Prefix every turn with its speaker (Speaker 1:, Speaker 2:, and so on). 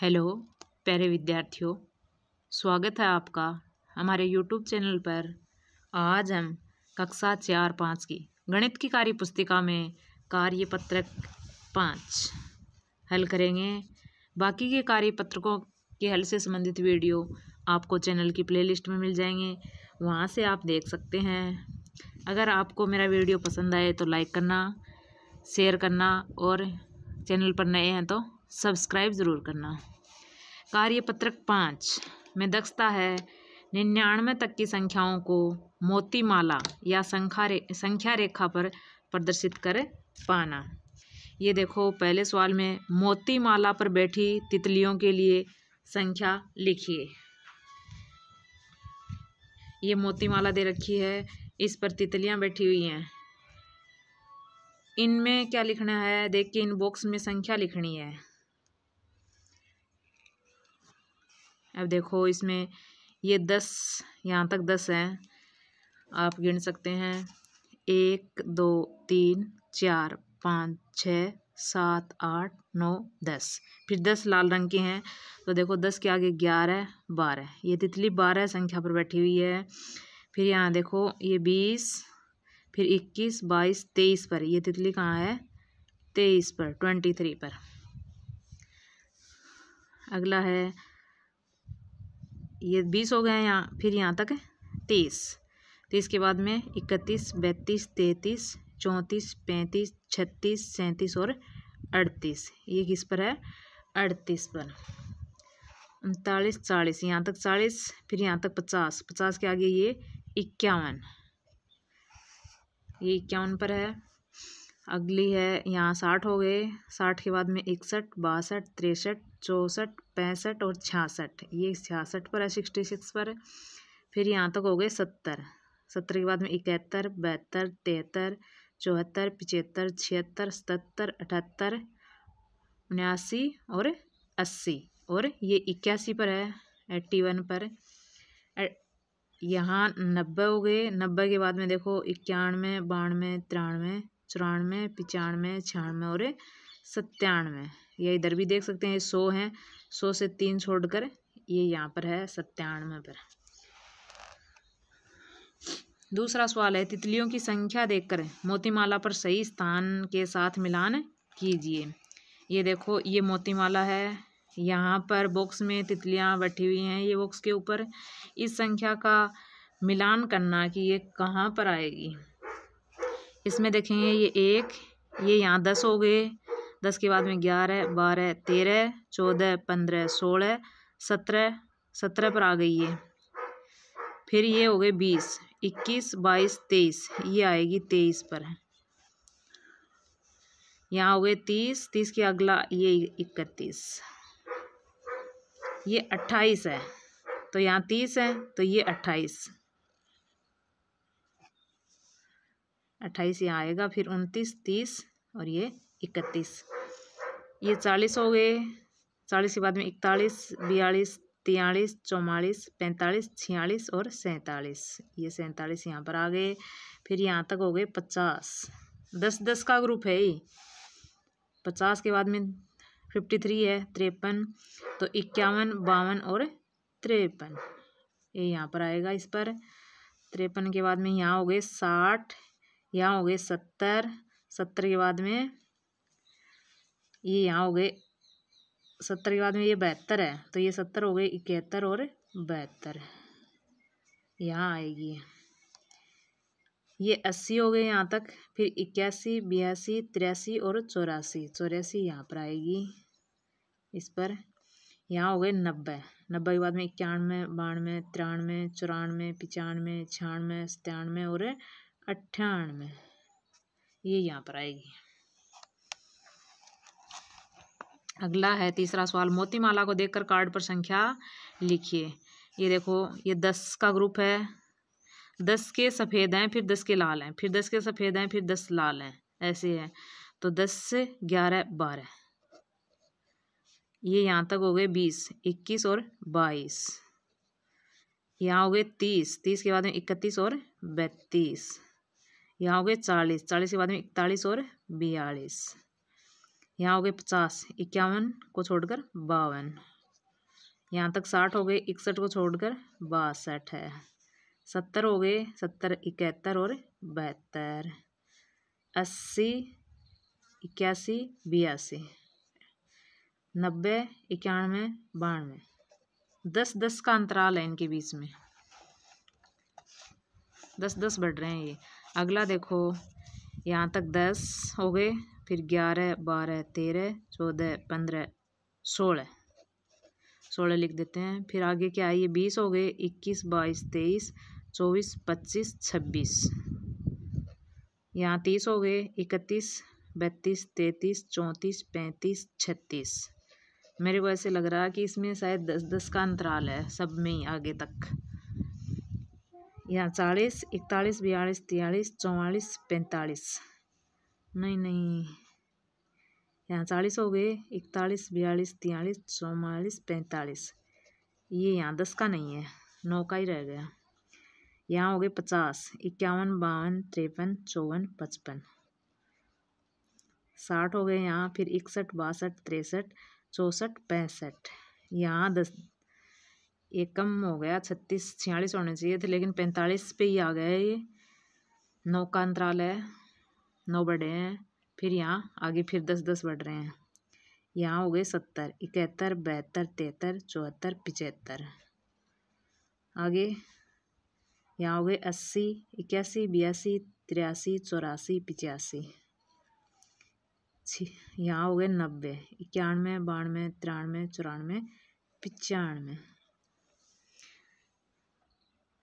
Speaker 1: hello प्यारे विद्यार्थियों स्वागत है आपका हमारे यूट्यूब चैनल पर आज हम कक्षा चार पाँच की गणित की कार्य पुस्तिका में कार्य पत्रक पाँच हल करेंगे बाकी के कार्य पत्रकों के हल से संबंधित वीडियो आपको चैनल की प्लेलिस्ट में मिल जाएंगे वहाँ से आप देख सकते हैं अगर आपको मेरा वीडियो पसंद आए तो लाइक करना शेयर करना और चैनल पर नए हैं तो सब्सक्राइब ज़रूर करना कार्य पत्रक पाँच में दक्षता है निन्यानवे तक की संख्याओं को मोती माला या संख्या रे संख्या रेखा पर प्रदर्शित कर पाना ये देखो पहले सवाल में मोती माला पर बैठी तितलियों के लिए संख्या लिखिए ये मोती माला दे रखी है इस पर तितलियां बैठी हुई हैं इनमें क्या लिखना है देख के इन बॉक्स में संख्या लिखनी है अब देखो इसमें ये दस यहाँ तक दस हैं आप गिन सकते हैं एक दो तीन चार पाँच छ सात आठ नौ दस फिर दस लाल रंग के हैं तो देखो दस के आगे ग्यारह बारह ये तितली बारह संख्या पर बैठी हुई है फिर यहाँ देखो ये बीस फिर इक्कीस बाईस तेईस पर ये तितली कहाँ है तेईस पर ट्वेंटी थ्री पर अगला है ये बीस हो गए यहाँ फिर यहाँ तक तीस तीस के बाद में इकतीस बत्तीस तैंतीस चौंतीस पैंतीस छत्तीस सैंतीस और अड़तीस ये किस पर है अड़तीस पर उनतालीस चालीस यहाँ तक चालीस फिर यहाँ तक पचास पचास के आगे ये इक्यावन ये इक्यावन पर है अगली है यहाँ साठ हो गए साठ के बाद में इकसठ बासठ तिरसठ चौंसठ पैंसठ और छियासठ ये छियासठ पर है सिक्सटी सिक्स पर फिर यहाँ तक हो गए सत्तर सत्तर के बाद में इकहत्तर बहत्तर तिहत्तर चौहत्तर पचहत्तर छिहत्तर सतहत्तर अठहत्तर उन्यासी और अस्सी और ये इक्यासी पर है एट्टी वन पर यहाँ नब्बे हो गए नब्बे के बाद में देखो इक्यानवे बानवे तिरानवे चौरानवे पचानवे छियानवे और सत्तानवे ये इधर भी देख सकते हैं सौ हैं सौ से तीन छोड़ कर ये यहाँ पर है सत्तानवे पर दूसरा सवाल है तितलियों की संख्या देखकर मोतीमाला पर सही स्थान के साथ मिलान कीजिए ये देखो ये मोतीमाला है यहाँ पर बॉक्स में तितलियाँ बैठी हुई हैं ये बॉक्स के ऊपर इस संख्या का मिलान करना कि ये कहाँ पर आएगी इसमें देखेंगे ये एक ये यहाँ दस हो गए दस के बाद में ग्यारह बारह तेरह चौदह पंद्रह सोलह सत्रह सत्रह पर आ गई ये फिर ये हो गए बीस इक्कीस बाईस तेईस ये आएगी तेईस पर यहाँ हो गए तीस तीस के अगला ये इकतीस ये अट्ठाईस है तो यहाँ तीस है तो ये अट्ठाईस अट्ठाईस यहाँ आएगा फिर उनतीस तीस और ये इकतीस ये चालीस हो गए चालीस के बाद में इकतालीस बयालीस तियालीस चौवालीस पैंतालीस छियालीस और सैंतालीस ये सैंतालीस यहाँ पर आ गए फिर यहाँ तक हो गए पचास दस दस का ग्रुप है ये पचास के बाद में फिफ्टी थ्री है तिरपन तो इक्यावन बावन और तिरपन ये यहाँ पर आएगा इस पर तिरपन के बाद में यहाँ हो गए साठ यहाँ हो गए सत्तर सत्तर के बाद में ये यहाँ हो गए सत्तर के बाद में ये बहत्तर है तो ये सत्तर हो गए इकहत्तर और बहत्तर यहाँ आएगी ये अस्सी हो गए यहाँ तक फिर इक्यासी बयासी तिरासी और चौरासी चौरासी यहाँ पर आएगी इस पर यहाँ हो गए नब्बे नब्बे के बाद में इक्यानवे बानवे तिरानवे चौरानवे पचानवे छियानवे सत्तानवे और अट्ठानवे ये यहाँ पर आएगी अगला है तीसरा सवाल मोतीमाला को देखकर कार्ड पर संख्या लिखिए ये देखो ये दस का ग्रुप है दस के सफ़ेद हैं फिर दस के लाल हैं फिर दस के सफ़ेद हैं फिर दस लाल हैं ऐसे है तो दस से ग्यारह बारह ये यहाँ तक हो गए बीस इक्कीस और बाईस यहाँ हो गए तीस तीस के बाद में इकतीस और बैतीस यहाँ हो गए चालीस चालीस के बाद में इकतालीस और बयालीस यहाँ हो गए पचास इक्यावन को छोड़कर बावन यहाँ तक साठ हो गए इकसठ को छोड़कर बासठ है सत्तर हो गए सत्तर इकहत्तर और बहत्तर अस्सी इक्यासी बयासी नब्बे इक्यानवे बानवे दस दस का अंतराल है इनके बीच में दस दस बढ़ रहे हैं ये अगला देखो यहाँ तक दस हो गए फिर ग्यारह बारह तेरह चौदह पंद्रह सोलह सोलह लिख देते हैं फिर आगे क्या है ये बीस हो गए इक्कीस बाईस तेईस चौबीस पच्चीस छब्बीस यहाँ तीस हो गए इकतीस बत्तीस तैंतीस चौंतीस पैंतीस छत्तीस मेरे को ऐसे लग रहा है कि इसमें शायद दस दस का अंतराल है सब में ही आगे तक यहाँ चालीस इकतालीस बयालीस तयलीस चौवालीस पैंतालीस नहीं नहीं यहाँ चालीस हो गए इकतालीस बयालीस तयलीस चौवालीस पैंतालीस ये यहाँ दस का नहीं है नौ का ही रह गया यहाँ हो गए पचास इक्यावन बावन तिरपन चौवन पचपन साठ हो गए यहाँ फिर इकसठ बासठ तिरसठ चौंसठ पैंसठ यहाँ दस ये कम हो गया छत्तीस छियालीस होने चाहिए थे लेकिन पैंतालीस पे ही आ गया ये नौ का अंतराल है नौ बढ़े हैं फिर यहाँ आगे फिर दस दस बढ़ रहे हैं यहाँ हो गए सत्तर इकहत्तर बहत्तर तिहत्तर चौहत्तर पिचहत्तर आगे यहाँ हो गए अस्सी इक्यासी बयासी तिरासी चौरासी पिचासी यहाँ हो गए नब्बे इक्यानवे बानवे तिरानवे चौरानवे पचानवे